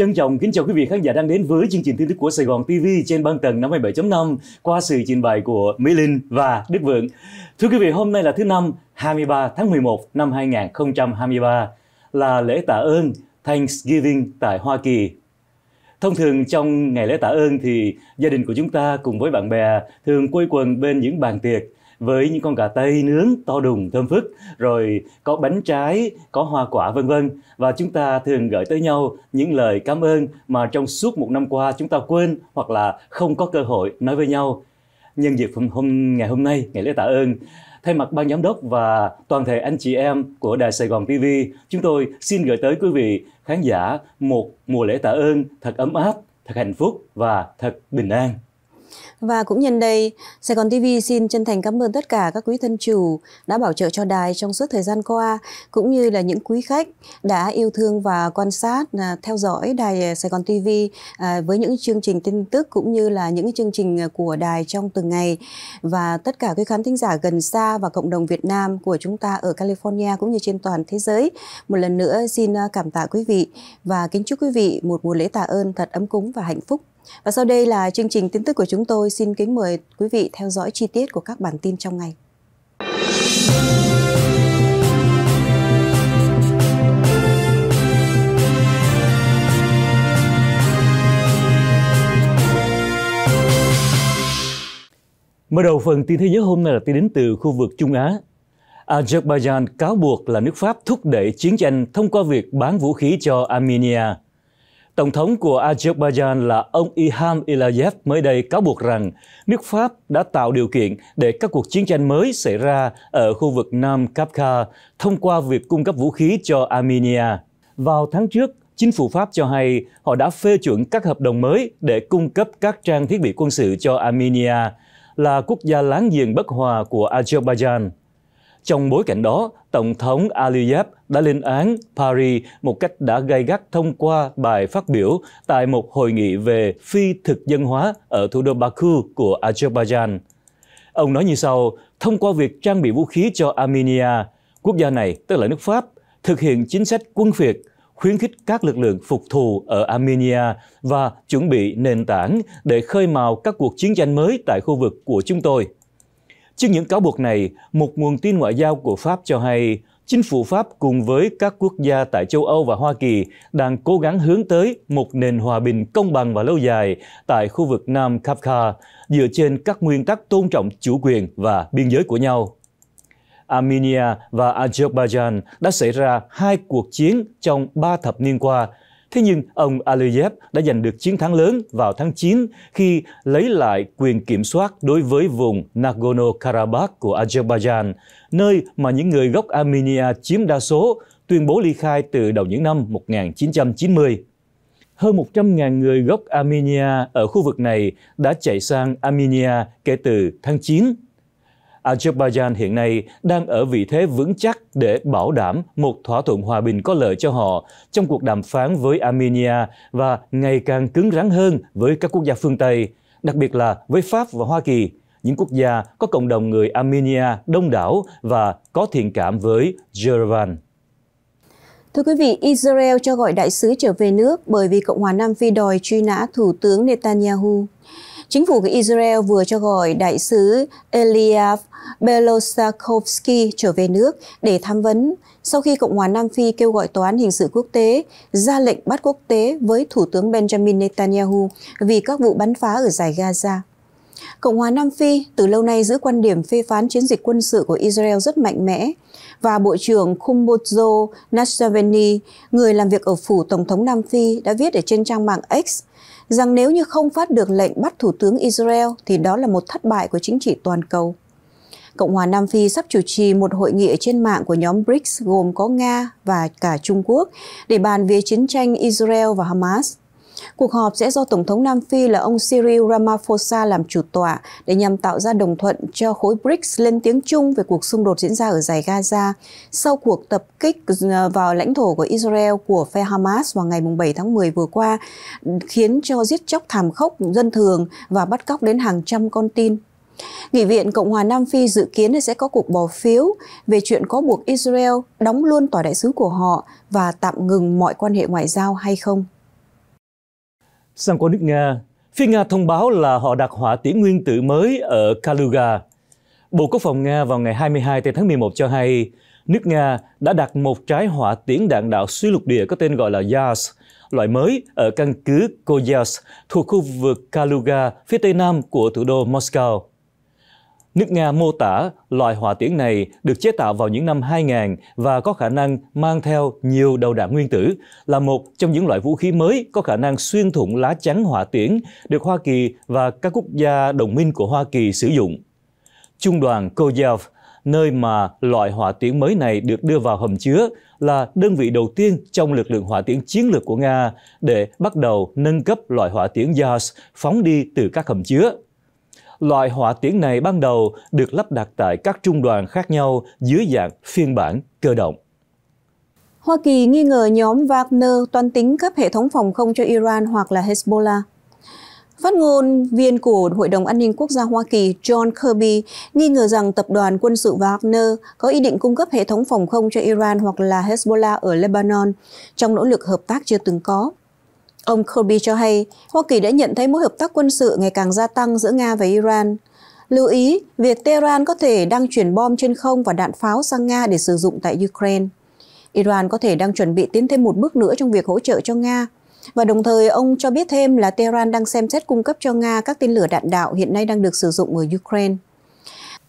Trân trọng kính chào quý vị khán giả đang đến với chương trình tin tức của Sài Gòn TV trên băng tần 57.5 qua sự trình bày của Mỹ Linh và Đức Vượng. Thưa quý vị, hôm nay là thứ năm 23 tháng 11 năm 2023 là lễ tạ ơn Thanksgiving tại Hoa Kỳ. Thông thường trong ngày lễ tạ ơn thì gia đình của chúng ta cùng với bạn bè thường quây quần bên những bàn tiệc với những con gà tây nướng to đùng thơm phức rồi có bánh trái có hoa quả vân vân và chúng ta thường gửi tới nhau những lời cảm ơn mà trong suốt một năm qua chúng ta quên hoặc là không có cơ hội nói với nhau nhân dịp hôm, hôm ngày hôm nay ngày lễ tạ ơn thay mặt ban giám đốc và toàn thể anh chị em của đài Sài Gòn TV chúng tôi xin gửi tới quý vị khán giả một mùa lễ tạ ơn thật ấm áp thật hạnh phúc và thật bình an và cũng nhân đây, Sài Gòn TV xin chân thành cảm ơn tất cả các quý thân chủ đã bảo trợ cho đài trong suốt thời gian qua, cũng như là những quý khách đã yêu thương và quan sát, à, theo dõi đài à, Sài Gòn TV à, với những chương trình tin tức cũng như là những chương trình của đài trong từng ngày. Và tất cả quý khán thính giả gần xa và cộng đồng Việt Nam của chúng ta ở California cũng như trên toàn thế giới. Một lần nữa xin cảm tạ quý vị và kính chúc quý vị một mùa lễ tạ ơn thật ấm cúng và hạnh phúc. Và sau đây là chương trình tin tức của chúng tôi. Xin kính mời quý vị theo dõi chi tiết của các bản tin trong ngày. Mở đầu phần tin thế giới hôm nay là tin đến từ khu vực Trung Á. Azerbaijan cáo buộc là nước Pháp thúc đẩy chiến tranh thông qua việc bán vũ khí cho Armenia – Tổng thống của Azerbaijan là ông Iham Ilayev mới đây cáo buộc rằng nước Pháp đã tạo điều kiện để các cuộc chiến tranh mới xảy ra ở khu vực Nam Kapkha thông qua việc cung cấp vũ khí cho Armenia. Vào tháng trước, chính phủ Pháp cho hay họ đã phê chuẩn các hợp đồng mới để cung cấp các trang thiết bị quân sự cho Armenia, là quốc gia láng giềng bất hòa của Azerbaijan. Trong bối cảnh đó, Tổng thống Aliyev đã lên án Paris một cách đã gay gắt thông qua bài phát biểu tại một hội nghị về phi thực dân hóa ở thủ đô Baku của Azerbaijan. Ông nói như sau, thông qua việc trang bị vũ khí cho Armenia, quốc gia này, tức là nước Pháp, thực hiện chính sách quân phiệt, khuyến khích các lực lượng phục thù ở Armenia và chuẩn bị nền tảng để khơi mào các cuộc chiến tranh mới tại khu vực của chúng tôi – Trước những cáo buộc này, một nguồn tin ngoại giao của Pháp cho hay chính phủ Pháp cùng với các quốc gia tại châu Âu và Hoa Kỳ đang cố gắng hướng tới một nền hòa bình công bằng và lâu dài tại khu vực Nam Kafka dựa trên các nguyên tắc tôn trọng chủ quyền và biên giới của nhau. Armenia và Azerbaijan đã xảy ra hai cuộc chiến trong ba thập niên qua Thế nhưng ông Aliyev đã giành được chiến thắng lớn vào tháng 9 khi lấy lại quyền kiểm soát đối với vùng Nagorno-Karabakh của Azerbaijan, nơi mà những người gốc Armenia chiếm đa số tuyên bố ly khai từ đầu những năm 1990 hơn 100.000 người gốc Armenia ở khu vực này đã chạy sang Armenia kể từ tháng 9 Azerbaijan hiện nay đang ở vị thế vững chắc để bảo đảm một thỏa thuận hòa bình có lợi cho họ trong cuộc đàm phán với Armenia và ngày càng cứng rắn hơn với các quốc gia phương Tây, đặc biệt là với Pháp và Hoa Kỳ, những quốc gia có cộng đồng người Armenia đông đảo và có thiện cảm với Yerevan. Thưa quý vị, Israel cho gọi đại sứ trở về nước bởi vì Cộng hòa Nam Phi đòi truy nã Thủ tướng Netanyahu. Chính phủ của Israel vừa cho gọi đại sứ Eliav Belosakovsky trở về nước để tham vấn sau khi Cộng hòa Nam Phi kêu gọi Tòa án Hình sự Quốc tế ra lệnh bắt quốc tế với Thủ tướng Benjamin Netanyahu vì các vụ bắn phá ở giải Gaza. Cộng hòa Nam Phi từ lâu nay giữ quan điểm phê phán chiến dịch quân sự của Israel rất mạnh mẽ và Bộ trưởng Kumbozo Nashaveni, người làm việc ở phủ Tổng thống Nam Phi, đã viết ở trên trang mạng X rằng nếu như không phát được lệnh bắt Thủ tướng Israel thì đó là một thất bại của chính trị toàn cầu. Cộng hòa Nam Phi sắp chủ trì một hội nghị trên mạng của nhóm BRICS gồm có Nga và cả Trung Quốc để bàn về chiến tranh Israel và Hamas. Cuộc họp sẽ do Tổng thống Nam Phi là ông Cyril Ramaphosa làm chủ tọa để nhằm tạo ra đồng thuận cho khối BRICS lên tiếng chung về cuộc xung đột diễn ra ở giải Gaza sau cuộc tập kích ờ, vào lãnh thổ của Israel của phe Hamas vào ngày 7 tháng 10 vừa qua, khiến cho giết chóc thảm khốc dân thường và bắt cóc đến hàng trăm con tin Nghị viện Cộng hòa Nam Phi dự kiến sẽ có cuộc bỏ phiếu về chuyện có buộc Israel đóng luôn tòa đại sứ của họ và tạm ngừng mọi quan hệ ngoại giao hay không. Sang qua nước Nga, phía Nga thông báo là họ đặt hỏa tiễn nguyên tử mới ở Kaluga. Bộ Quốc phòng Nga vào ngày 22 tháng 11 cho hay, nước Nga đã đặt một trái hỏa tiễn đạn đạo xuyên lục địa có tên gọi là Yars, loại mới ở căn cứ Koyas thuộc khu vực Kaluga phía tây nam của thủ đô Moscow. Nước Nga mô tả loại hỏa tiễn này được chế tạo vào những năm 2000 và có khả năng mang theo nhiều đầu đạn nguyên tử, là một trong những loại vũ khí mới có khả năng xuyên thủng lá chắn hỏa tiễn được Hoa Kỳ và các quốc gia đồng minh của Hoa Kỳ sử dụng. Trung đoàn Koyev, nơi mà loại hỏa tiễn mới này được đưa vào hầm chứa, là đơn vị đầu tiên trong lực lượng hỏa tiễn chiến lược của Nga để bắt đầu nâng cấp loại hỏa tiễn Yars phóng đi từ các hầm chứa. Loại hỏa tiễn này ban đầu được lắp đặt tại các trung đoàn khác nhau dưới dạng phiên bản cơ động. Hoa Kỳ nghi ngờ nhóm Wagner toan tính cấp hệ thống phòng không cho Iran hoặc là Hezbollah. Phát ngôn viên của Hội đồng An ninh Quốc gia Hoa Kỳ John Kirby nghi ngờ rằng tập đoàn quân sự Wagner có ý định cung cấp hệ thống phòng không cho Iran hoặc là Hezbollah ở Lebanon trong nỗ lực hợp tác chưa từng có. Ông Kirby cho hay Hoa Kỳ đã nhận thấy mối hợp tác quân sự ngày càng gia tăng giữa Nga và Iran. Lưu ý, việc Tehran có thể đang chuyển bom trên không và đạn pháo sang Nga để sử dụng tại Ukraine. Iran có thể đang chuẩn bị tiến thêm một bước nữa trong việc hỗ trợ cho Nga. Và đồng thời, ông cho biết thêm là Tehran đang xem xét cung cấp cho Nga các tên lửa đạn đạo hiện nay đang được sử dụng ở Ukraine.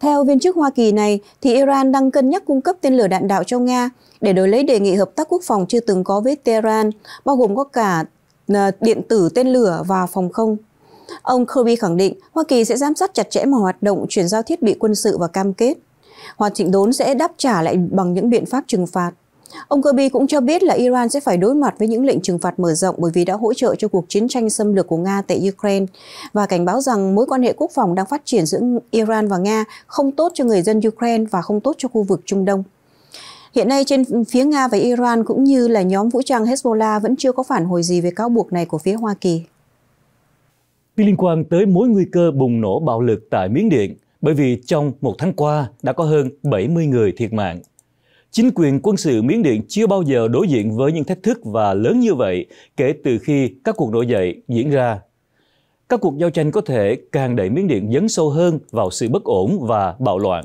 Theo viên chức Hoa Kỳ này, thì Iran đang cân nhắc cung cấp tên lửa đạn đạo cho Nga để đổi lấy đề nghị hợp tác quốc phòng chưa từng có với Tehran, bao gồm có cả Ờ, điện tử tên lửa và phòng không. Ông Kirby khẳng định Hoa Kỳ sẽ giám sát chặt chẽ mọi hoạt động chuyển giao thiết bị quân sự và cam kết. Hoa Trịnh Đốn sẽ đáp trả lại bằng những biện pháp trừng phạt. Ông Kirby cũng cho biết là Iran sẽ phải đối mặt với những lệnh trừng phạt mở rộng bởi vì đã hỗ trợ cho cuộc chiến tranh xâm lược của Nga tại Ukraine và cảnh báo rằng mối quan hệ quốc phòng đang phát triển giữa Iran và Nga không tốt cho người dân Ukraine và không tốt cho khu vực Trung Đông. Hiện nay trên phía Nga và Iran cũng như là nhóm vũ trang Hezbollah vẫn chưa có phản hồi gì về cáo buộc này của phía Hoa Kỳ. Khi liên quan tới mối nguy cơ bùng nổ bạo lực tại Miến Điện, bởi vì trong một tháng qua đã có hơn 70 người thiệt mạng. Chính quyền quân sự Miến Điện chưa bao giờ đối diện với những thách thức và lớn như vậy kể từ khi các cuộc nổi dậy diễn ra. Các cuộc giao tranh có thể càng đẩy Miến Điện dấn sâu hơn vào sự bất ổn và bạo loạn.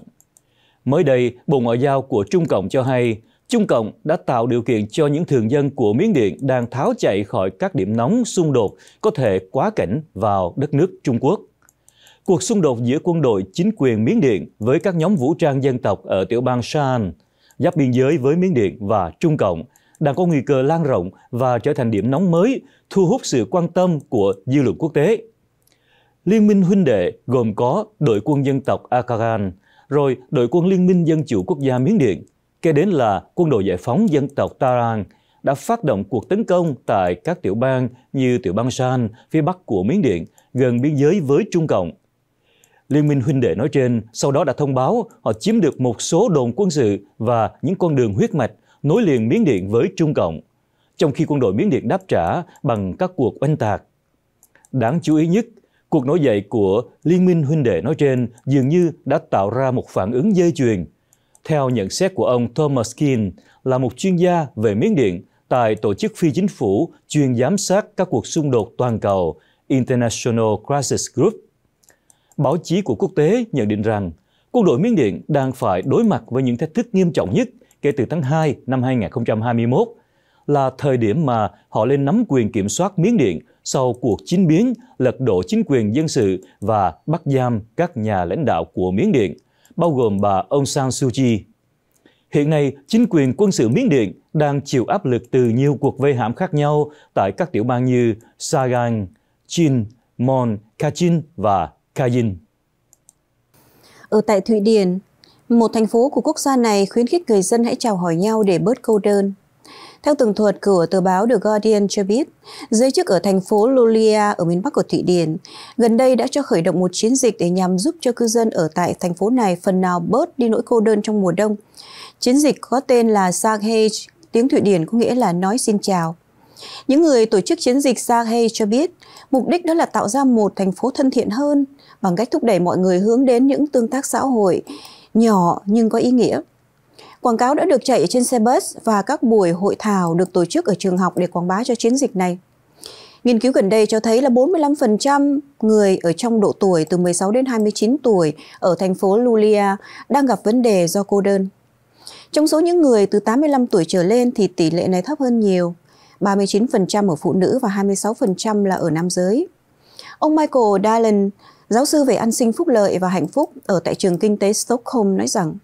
Mới đây, Bộ Ngoại giao của Trung Cộng cho hay, Trung Cộng đã tạo điều kiện cho những thường dân của Miến Điện đang tháo chạy khỏi các điểm nóng xung đột có thể quá cảnh vào đất nước Trung Quốc. Cuộc xung đột giữa quân đội chính quyền Miến Điện với các nhóm vũ trang dân tộc ở tiểu bang Shan, giáp biên giới với Miến Điện và Trung Cộng, đang có nguy cơ lan rộng và trở thành điểm nóng mới, thu hút sự quan tâm của dư luận quốc tế. Liên minh huynh đệ gồm có đội quân dân tộc Akaran, rồi đội quân Liên minh Dân chủ quốc gia Miến Điện, kế đến là quân đội giải phóng dân tộc Taran đã phát động cuộc tấn công tại các tiểu bang như tiểu bang San phía bắc của Miến Điện gần biên giới với Trung Cộng. Liên minh huynh đệ nói trên sau đó đã thông báo họ chiếm được một số đồn quân sự và những con đường huyết mạch nối liền Miến Điện với Trung Cộng, trong khi quân đội Miến Điện đáp trả bằng các cuộc oanh tạc. Đáng chú ý nhất Cuộc nổi dậy của Liên minh huynh đệ nói trên dường như đã tạo ra một phản ứng dây chuyền. Theo nhận xét của ông Thomas Keane, là một chuyên gia về miếng Điện tại tổ chức phi chính phủ chuyên giám sát các cuộc xung đột toàn cầu International Crisis Group. Báo chí của quốc tế nhận định rằng quân đội miếng Điện đang phải đối mặt với những thách thức nghiêm trọng nhất kể từ tháng 2 năm 2021 là thời điểm mà họ lên nắm quyền kiểm soát Miến Điện sau cuộc chính biến, lật đổ chính quyền dân sự và bắt giam các nhà lãnh đạo của Miến Điện, bao gồm bà Aung San Suu Kyi. Hiện nay, chính quyền quân sự Miến Điện đang chịu áp lực từ nhiều cuộc vây hãm khác nhau tại các tiểu bang như Sagan, Chin, Mon, Kachin và Kayin. Ở tại Thụy Điển, một thành phố của quốc gia này khuyến khích người dân hãy chào hỏi nhau để bớt cô đơn. Theo tường thuật của tờ báo The Guardian cho biết, giới chức ở thành phố Lulia ở miền Bắc của Thụy Điển gần đây đã cho khởi động một chiến dịch để nhằm giúp cho cư dân ở tại thành phố này phần nào bớt đi nỗi cô đơn trong mùa đông. Chiến dịch có tên là Sarhage, tiếng Thụy Điển có nghĩa là nói xin chào. Những người tổ chức chiến dịch Sarhage cho biết, mục đích đó là tạo ra một thành phố thân thiện hơn bằng cách thúc đẩy mọi người hướng đến những tương tác xã hội nhỏ nhưng có ý nghĩa. Quảng cáo đã được chạy trên xe bus và các buổi hội thảo được tổ chức ở trường học để quảng bá cho chiến dịch này. Nghiên cứu gần đây cho thấy là 45% người ở trong độ tuổi từ 16 đến 29 tuổi ở thành phố Lulia đang gặp vấn đề do cô đơn. Trong số những người từ 85 tuổi trở lên thì tỷ lệ này thấp hơn nhiều, 39% ở phụ nữ và 26% là ở nam giới. Ông Michael Dallin, giáo sư về an sinh phúc lợi và hạnh phúc ở tại trường kinh tế Stockholm nói rằng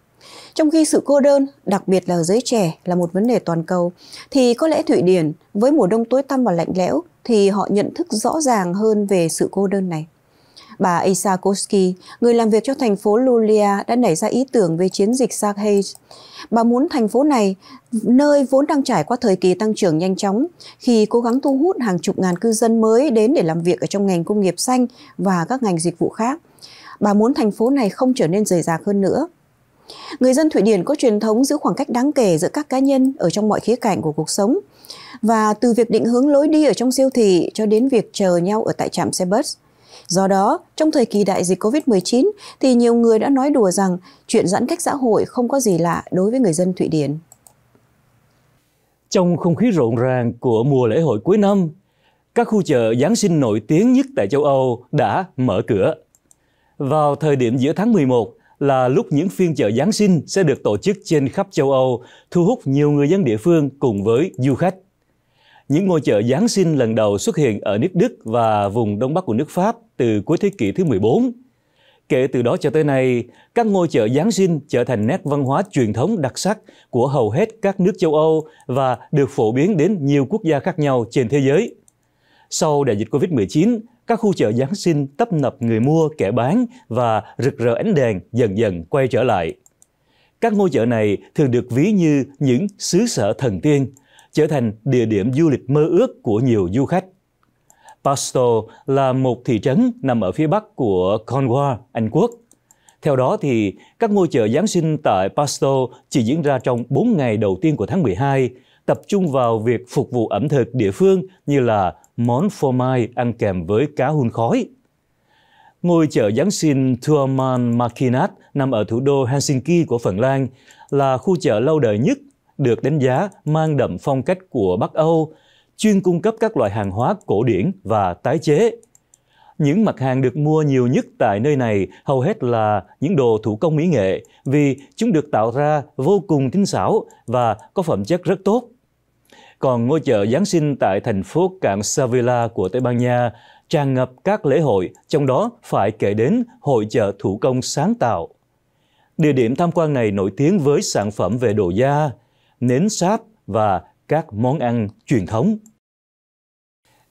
trong khi sự cô đơn, đặc biệt là ở giới trẻ, là một vấn đề toàn cầu, thì có lẽ Thụy Điển với mùa đông tối tăm và lạnh lẽo thì họ nhận thức rõ ràng hơn về sự cô đơn này. Bà Asa Koski, người làm việc cho thành phố Lulia, đã nảy ra ý tưởng về chiến dịch Sarkhays. Bà muốn thành phố này, nơi vốn đang trải qua thời kỳ tăng trưởng nhanh chóng, khi cố gắng thu hút hàng chục ngàn cư dân mới đến để làm việc ở trong ngành công nghiệp xanh và các ngành dịch vụ khác. Bà muốn thành phố này không trở nên rời rạc hơn nữa Người dân Thụy Điển có truyền thống giữ khoảng cách đáng kể giữa các cá nhân ở trong mọi khía cạnh của cuộc sống. Và từ việc định hướng lối đi ở trong siêu thị cho đến việc chờ nhau ở tại trạm xe bus. Do đó, trong thời kỳ đại dịch Covid-19 thì nhiều người đã nói đùa rằng chuyện giãn cách xã hội không có gì lạ đối với người dân Thụy Điển. Trong không khí rộn ràng của mùa lễ hội cuối năm, các khu chợ Giáng sinh nổi tiếng nhất tại châu Âu đã mở cửa. Vào thời điểm giữa tháng 11, là lúc những phiên chợ Giáng sinh sẽ được tổ chức trên khắp châu Âu, thu hút nhiều người dân địa phương cùng với du khách. Những ngôi chợ Giáng sinh lần đầu xuất hiện ở nước Đức và vùng Đông Bắc của nước Pháp từ cuối thế kỷ thứ 14. Kể từ đó cho tới nay, các ngôi chợ Giáng sinh trở thành nét văn hóa truyền thống đặc sắc của hầu hết các nước châu Âu và được phổ biến đến nhiều quốc gia khác nhau trên thế giới. Sau đại dịch Covid-19, các khu chợ Giáng sinh tấp nập người mua, kẻ bán và rực rỡ ánh đèn dần dần quay trở lại. Các ngôi chợ này thường được ví như những xứ sở thần tiên, trở thành địa điểm du lịch mơ ước của nhiều du khách. Pasto là một thị trấn nằm ở phía bắc của Cornwall, Anh Quốc. Theo đó thì các ngôi chợ Giáng sinh tại Pasto chỉ diễn ra trong 4 ngày đầu tiên của tháng 12, tập trung vào việc phục vụ ẩm thực địa phương như là món phô mai ăn kèm với cá hun khói. Ngôi chợ Giáng sinh Tuoman Makinat nằm ở thủ đô Helsinki của Phần Lan là khu chợ lâu đời nhất được đánh giá mang đậm phong cách của Bắc Âu, chuyên cung cấp các loại hàng hóa cổ điển và tái chế. Những mặt hàng được mua nhiều nhất tại nơi này hầu hết là những đồ thủ công mỹ nghệ vì chúng được tạo ra vô cùng tinh xảo và có phẩm chất rất tốt còn ngôi chợ Giáng sinh tại thành phố cảng Sevilla của Tây Ban Nha tràn ngập các lễ hội, trong đó phải kể đến hội chợ thủ công sáng tạo. Địa điểm tham quan này nổi tiếng với sản phẩm về đồ da, nến sáp và các món ăn truyền thống.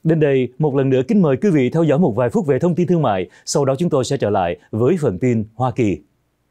Đến đây, một lần nữa kính mời quý vị theo dõi một vài phút về thông tin thương mại, sau đó chúng tôi sẽ trở lại với phần tin Hoa Kỳ.